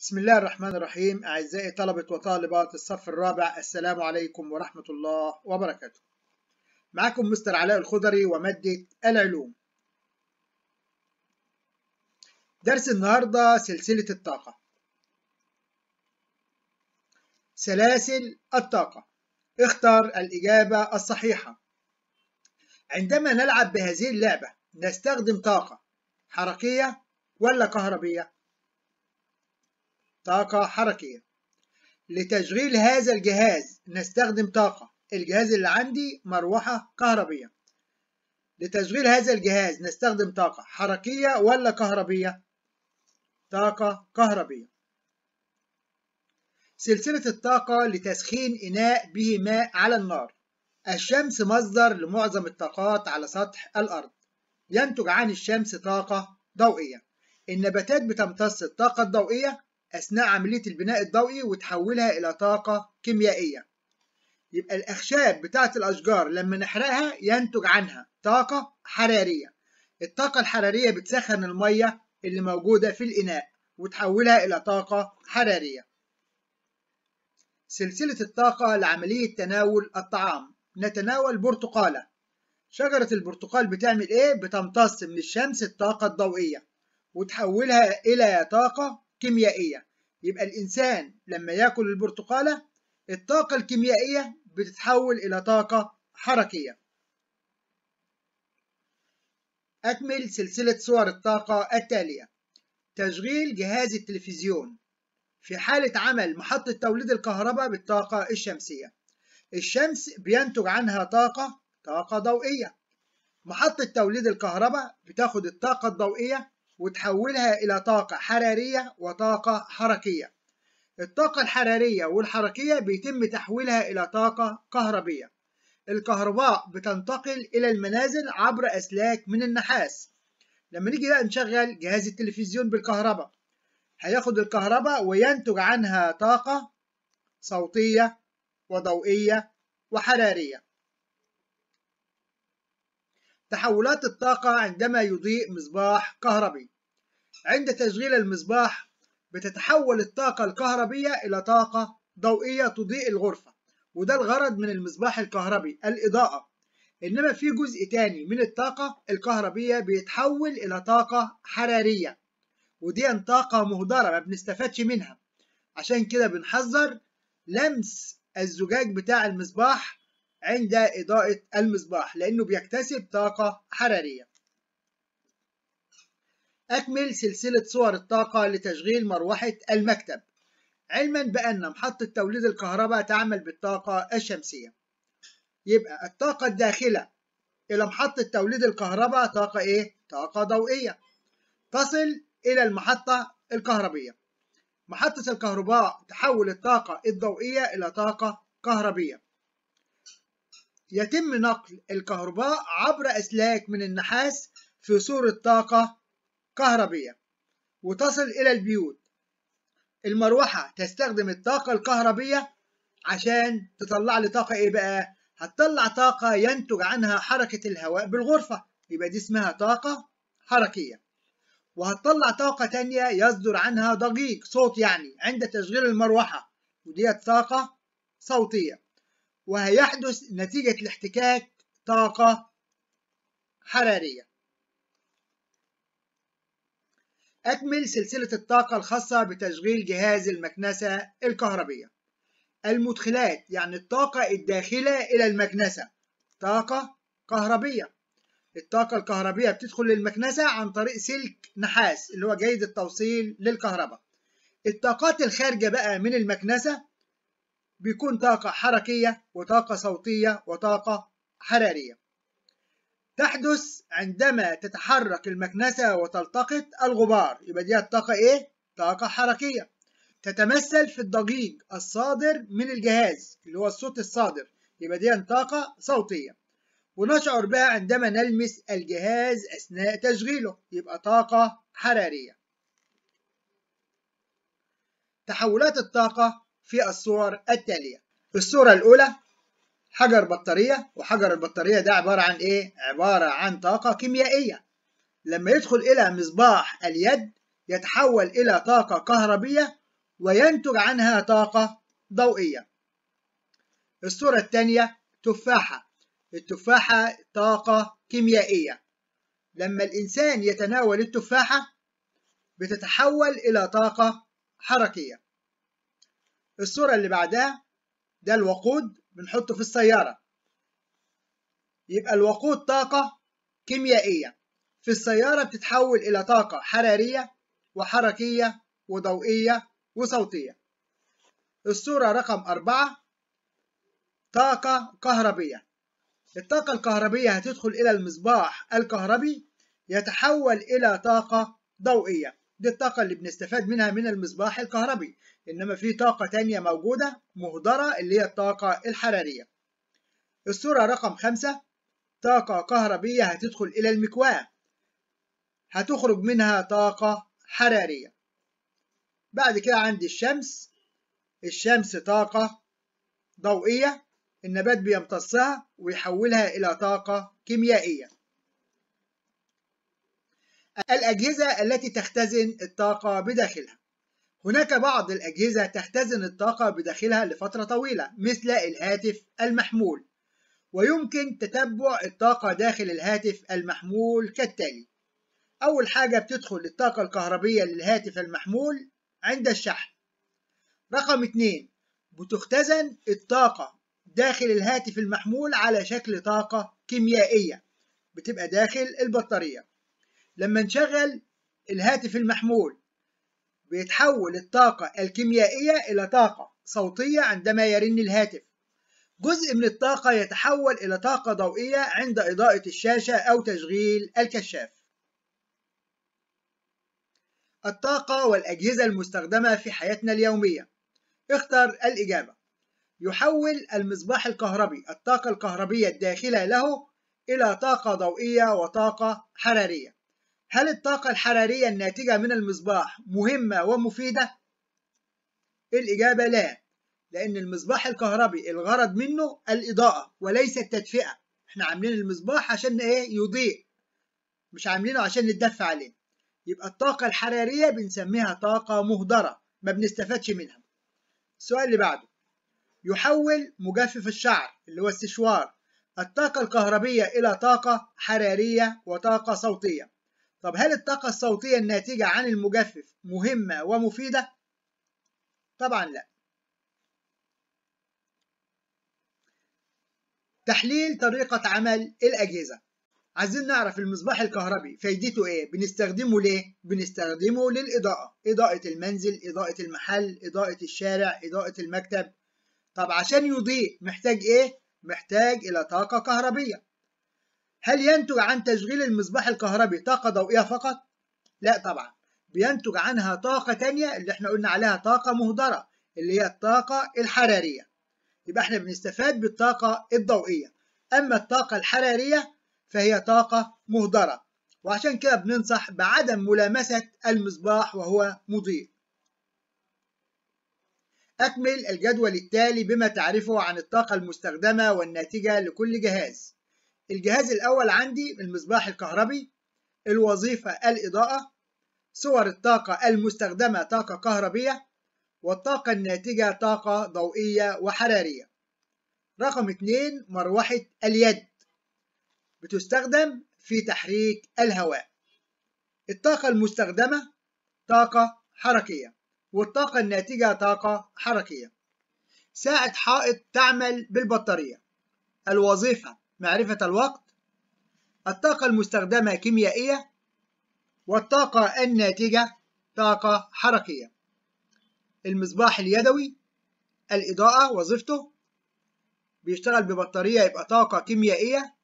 بسم الله الرحمن الرحيم أعزائي طلبة وطالبات الصف الرابع السلام عليكم ورحمة الله وبركاته معكم مستر علاء الخضري ومادة العلوم درس النهاردة سلسلة الطاقة سلاسل الطاقة اختر الإجابة الصحيحة عندما نلعب بهذه اللعبة نستخدم طاقة حركية ولا كهربية طاقة حركية لتشغيل هذا الجهاز نستخدم طاقة الجهاز اللي عندي مروحة كهربية لتشغيل هذا الجهاز نستخدم طاقة حركية ولا كهربية؟ طاقة كهربية سلسلة الطاقة لتسخين إناء به ماء على النار الشمس مصدر لمعظم الطاقات على سطح الأرض ينتج عن الشمس طاقة ضوئية النباتات بتمتص الطاقة الضوئية أثناء عملية البناء الضوئي وتحولها إلى طاقة كيميائية يبقى الأخشاب بتاعة الأشجار لما نحرقها ينتج عنها طاقة حرارية الطاقة الحرارية بتسخن المية اللي موجودة في الإناء وتحولها إلى طاقة حرارية سلسلة الطاقة لعملية تناول الطعام نتناول برتقالة شجرة البرتقال بتعمل إيه؟ بتمتص من الشمس الطاقة الضوئية وتحولها إلى طاقة كيميائية يبقى الإنسان لما يأكل البرتقالة الطاقة الكيميائية بتتحول إلى طاقة حركية أكمل سلسلة صور الطاقة التالية تشغيل جهاز التلفزيون في حالة عمل محطة توليد الكهرباء بالطاقة الشمسية الشمس بينتج عنها طاقة طاقة ضوئية محطة توليد الكهرباء بتاخد الطاقة الضوئية وتحولها إلى طاقة حرارية وطاقة حركية الطاقة الحرارية والحركية بيتم تحويلها إلى طاقة كهربية الكهرباء بتنتقل إلى المنازل عبر أسلاك من النحاس لما نيجي بقى نشغل جهاز التلفزيون بالكهرباء هياخد الكهرباء وينتج عنها طاقة صوتية وضوئية وحرارية تحولات الطاقة عندما يضيء مصباح كهربي عند تشغيل المصباح بتتحول الطاقة الكهربية إلى طاقة ضوئية تضيء الغرفة وده الغرض من المصباح الكهربي الإضاءة إنما في جزء تاني من الطاقة الكهربية بيتحول إلى طاقة حرارية ودي طاقة مهدرة ما بنستفادش منها عشان كده بنحذر لمس الزجاج بتاع المصباح عند إضاءة المصباح لأنه بيكتسب طاقة حرارية أكمل سلسلة صور الطاقة لتشغيل مروحة المكتب علما بأن محطة توليد الكهرباء تعمل بالطاقة الشمسية يبقى الطاقة الداخلة إلى محطة توليد الكهرباء طاقة إيه؟ طاقة ضوئية تصل إلى المحطة الكهربية محطة الكهرباء تحول الطاقة الضوئية إلى طاقة كهربية يتم نقل الكهرباء عبر أسلاك من النحاس في صورة طاقة كهربية وتصل إلى البيوت المروحة تستخدم الطاقة الكهربية عشان تطلع لطاقة طاقة إيه بقى؟ هتطلع طاقة ينتج عنها حركة الهواء بالغرفة يبقى دي اسمها طاقة حركية وهتطلع طاقة تانية يصدر عنها ضجيج صوت يعني عند تشغيل المروحة وديت طاقة صوتية وهيحدث نتيجة الاحتكاك طاقة حرارية أكمل سلسلة الطاقة الخاصة بتشغيل جهاز المكنسة الكهربية المدخلات يعني الطاقة الداخلة إلى المكنسة طاقة كهربية الطاقة الكهربية بتدخل للمكنسة عن طريق سلك نحاس اللي هو جيد التوصيل للكهرباء الطاقات الخارجة بقى من المكنسة بيكون طاقة حركية وطاقة صوتية وطاقة حرارية تحدث عندما تتحرك المكنسة وتلتقط الغبار يبقى دي الطاقة إيه؟ طاقة حركية تتمثل في الضجيج الصادر من الجهاز اللي هو الصوت الصادر يبقى دي طاقة صوتية ونشعر بها عندما نلمس الجهاز أثناء تشغيله يبقى طاقة حرارية تحولات الطاقة في الصور التالية الصورة الأولى حجر بطارية وحجر البطارية ده عبارة عن إيه؟ عبارة عن طاقة كيميائية لما يدخل إلى مصباح اليد يتحول إلى طاقة كهربية وينتج عنها طاقة ضوئية الصورة الثانية تفاحة التفاحة طاقة كيميائية لما الإنسان يتناول التفاحة بتتحول إلى طاقة حركية الصورة اللي بعدها ده الوقود بنحطه في السيارة يبقى الوقود طاقة كيميائية في السيارة بتتحول إلى طاقة حرارية وحركية وضوئية وصوتية الصورة رقم أربعة طاقة كهربية الطاقة الكهربية هتدخل إلى المصباح الكهربي يتحول إلى طاقة ضوئية دي الطاقة اللي بنستفاد منها من المصباح الكهربي انما في طاقه تانية موجوده مهدره اللي هي الطاقه الحراريه الصوره رقم خمسة طاقه كهربيه هتدخل الى المكواه هتخرج منها طاقه حراريه بعد كده عندي الشمس الشمس طاقه ضوئيه النبات بيمتصها ويحولها الى طاقه كيميائيه الأجهزة التي تختزن الطاقة بداخلها هناك بعض الأجهزة تختزن الطاقة بداخلها لفترة طويلة مثل الهاتف المحمول ويمكن تتبع الطاقة داخل الهاتف المحمول كالتالي أول حاجة بتدخل الطاقة الكهربية للهاتف المحمول عند الشحن رقم 2 بتختزن الطاقة داخل الهاتف المحمول على شكل طاقة كيميائية بتبقى داخل البطارية لما نشغل الهاتف المحمول بيتحول الطاقة الكيميائية إلى طاقة صوتية عندما يرن الهاتف جزء من الطاقة يتحول إلى طاقة ضوئية عند إضاءة الشاشة أو تشغيل الكشاف الطاقة والأجهزة المستخدمة في حياتنا اليومية اختر الإجابة يحول المصباح الكهربي الطاقة الكهربية الداخلة له إلى طاقة ضوئية وطاقة حرارية هل الطاقة الحرارية الناتجة من المصباح مهمة ومفيدة؟ الإجابة لا لأن المصباح الكهربي الغرض منه الإضاءة وليس التدفئة احنا عاملين المصباح عشان ايه يضيء مش عاملينه عشان نتدفى عليه يبقى الطاقة الحرارية بنسميها طاقة مهدرة ما بنستفادش منها السؤال اللي بعده يحول مجفف الشعر اللي هو السشوار الطاقة الكهربية إلى طاقة حرارية وطاقة صوتية طب هل الطاقة الصوتية الناتجة عن المجفف مهمة ومفيدة؟ طبعا لا تحليل طريقة عمل الأجهزة عايزين نعرف المصباح الكهربي فايدته ايه؟ بنستخدمه ليه؟ بنستخدمه للإضاءة، إضاءة المنزل، إضاءة المحل، إضاءة الشارع، إضاءة المكتب. طب عشان يضيء محتاج ايه؟ محتاج إلى طاقة كهربية. هل ينتج عن تشغيل المصباح الكهربي طاقة ضوئية فقط؟ لا طبعا بينتج عنها طاقة تانية اللي احنا قلنا عليها طاقة مهدرة اللي هي الطاقة الحرارية يبقى احنا بنستفاد بالطاقة الضوئية أما الطاقة الحرارية فهي طاقة مهدرة وعشان كده بننصح بعدم ملامسة المصباح وهو مضيء أكمل الجدول التالي بما تعرفه عن الطاقة المستخدمة والناتجة لكل جهاز الجهاز الأول عندي المصباح الكهربي الوظيفة الإضاءة صور الطاقة المستخدمة طاقة كهربية والطاقة الناتجة طاقة ضوئية وحرارية رقم 2 مروحة اليد بتستخدم في تحريك الهواء الطاقة المستخدمة طاقة حركية والطاقة الناتجة طاقة حركية ساعة حائط تعمل بالبطارية الوظيفة معرفة الوقت الطاقة المستخدمة كيميائية والطاقة الناتجة طاقة حركية المصباح اليدوي الإضاءة وظيفته بيشتغل ببطارية يبقى طاقة كيميائية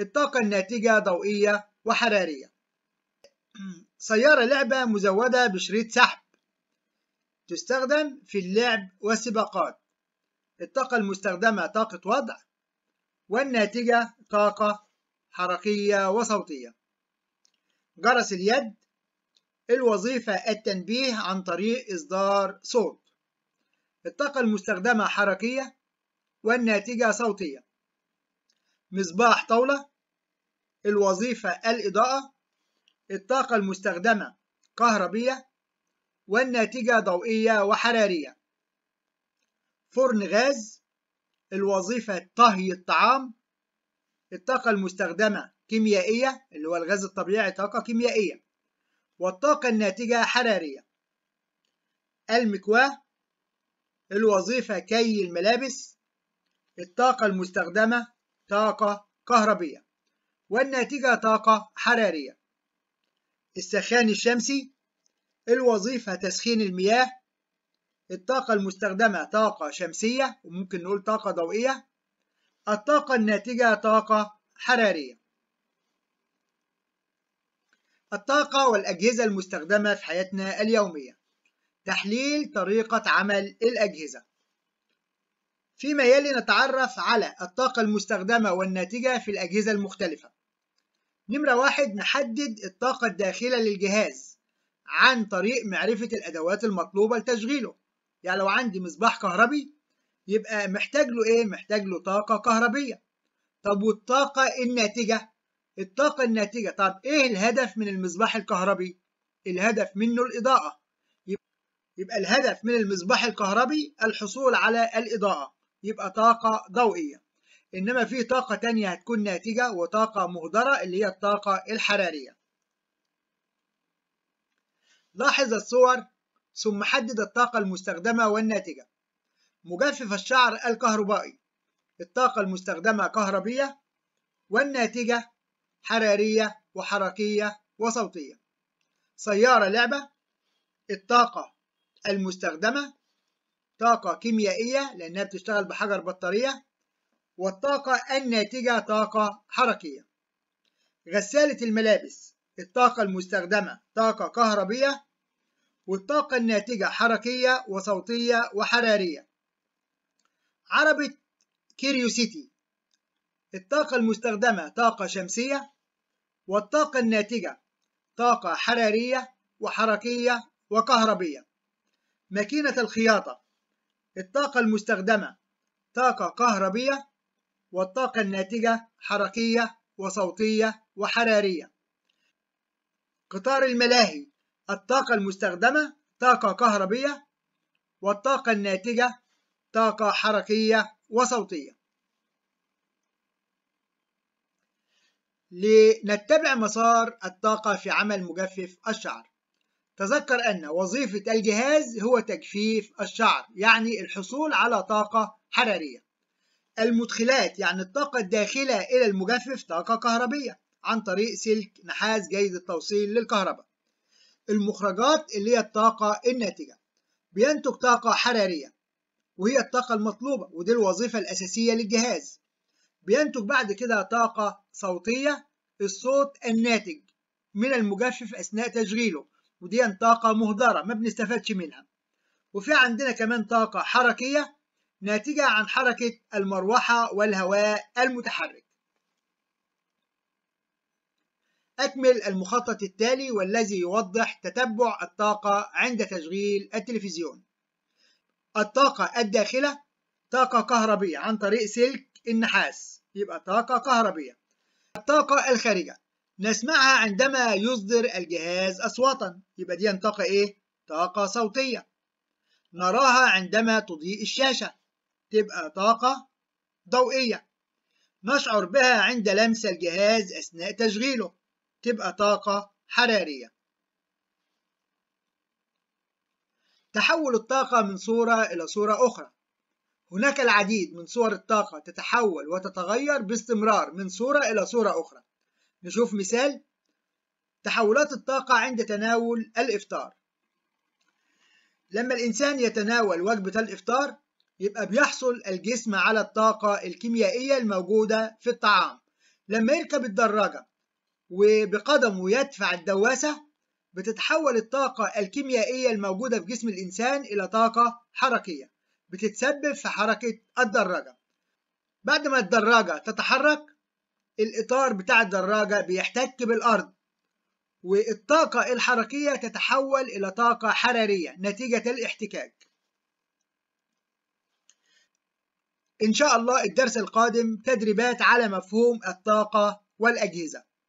الطاقة الناتجة ضوئية وحرارية سيارة لعبة مزودة بشريط سحب تستخدم في اللعب والسباقات الطاقة المستخدمة طاقة وضع والناتجة طاقة حركية وصوتية جرس اليد الوظيفة التنبيه عن طريق إصدار صوت الطاقة المستخدمة حركية والناتجة صوتية مصباح طاولة الوظيفة الإضاءة الطاقة المستخدمة كهربية والناتجة ضوئية وحرارية فرن غاز الوظيفة طهي الطعام الطاقة المستخدمة كيميائية اللي هو الغاز الطبيعي طاقة كيميائية والطاقة الناتجة حرارية المكواه الوظيفة كي الملابس الطاقة المستخدمة طاقة كهربية والناتجة طاقة حرارية السخان الشمسي الوظيفة تسخين المياه الطاقة المستخدمة طاقة شمسية وممكن نقول طاقة ضوئية الطاقة الناتجة طاقة حرارية الطاقة والأجهزة المستخدمة في حياتنا اليومية تحليل طريقة عمل الأجهزة فيما يلي نتعرف على الطاقة المستخدمة والناتجة في الأجهزة المختلفة نمرة واحد نحدد الطاقة الداخلة للجهاز عن طريق معرفة الأدوات المطلوبة لتشغيله يعني لو عندي مصباح كهربي يبقى محتاج له ايه محتاج له طاقه كهربيه طب والطاقه الناتجه الطاقه الناتجه طب ايه الهدف من المصباح الكهربي الهدف منه الاضاءه يبقى الهدف من المصباح الكهربي الحصول على الاضاءه يبقى طاقه ضوئيه انما في طاقه تانية هتكون ناتجه وطاقه مهدره اللي هي الطاقه الحراريه لاحظ الصور ثم حدد الطاقة المستخدمة والناتجة مجفف الشعر الكهربائي الطاقة المستخدمة كهربية والناتجة حرارية وحركية وصوتية سيارة لعبة الطاقة المستخدمة طاقة كيميائية لأنها بتشتغل بحجر بطارية والطاقة الناتجة طاقة حركية غسالة الملابس الطاقة المستخدمة طاقة كهربية والطاقة الناتجة حركية وصوتية وحرارية عربة كيريوسيتي الطاقة المستخدمة طاقة شمسية والطاقة الناتجة طاقة حرارية وحركية وكهربية ماكينة الخياطة الطاقة المستخدمة طاقة كهربية والطاقة الناتجة حركية وصوتية وحرارية قطار الملاهي الطاقة المستخدمة طاقة كهربية والطاقة الناتجة طاقة حركية وصوتية لنتبع مسار الطاقة في عمل مجفف الشعر تذكر أن وظيفة الجهاز هو تجفيف الشعر يعني الحصول على طاقة حرارية المدخلات يعني الطاقة الداخلة إلى المجفف طاقة كهربية عن طريق سلك نحاس جيد التوصيل للكهرباء المخرجات اللي هي الطاقة الناتجة بينتج طاقة حرارية وهي الطاقة المطلوبة ودي الوظيفة الأساسية للجهاز بينتج بعد كده طاقة صوتية الصوت الناتج من المجفف أثناء تشغيله ودي طاقة مهدرة ما بنستفادش منها وفي عندنا كمان طاقة حركية ناتجة عن حركة المروحة والهواء المتحرك أكمل المخطط التالي والذي يوضح تتبع الطاقة عند تشغيل التلفزيون الطاقة الداخلة طاقة كهربية عن طريق سلك النحاس يبقى طاقة كهربية الطاقة الخارجة نسمعها عندما يصدر الجهاز أصواتا يبقى دي طاقة إيه؟ طاقة صوتية نراها عندما تضيء الشاشة تبقى طاقة ضوئية نشعر بها عند لمس الجهاز أثناء تشغيله تبقى طاقة حرارية تحول الطاقة من صورة إلى صورة أخرى هناك العديد من صور الطاقة تتحول وتتغير باستمرار من صورة إلى صورة أخرى نشوف مثال تحولات الطاقة عند تناول الإفطار لما الإنسان يتناول وجبة الإفطار يبقى بيحصل الجسم على الطاقة الكيميائية الموجودة في الطعام لما يركب الدراجة وبقدمه يدفع الدواسة بتتحول الطاقة الكيميائية الموجودة في جسم الإنسان إلى طاقة حركية بتتسبب في حركة الدراجة بعد ما الدراجة تتحرك الإطار بتاع الدراجة بيحتك بالأرض والطاقة الحركية تتحول إلى طاقة حرارية نتيجة الاحتكاك إن شاء الله الدرس القادم تدريبات على مفهوم الطاقة والأجهزة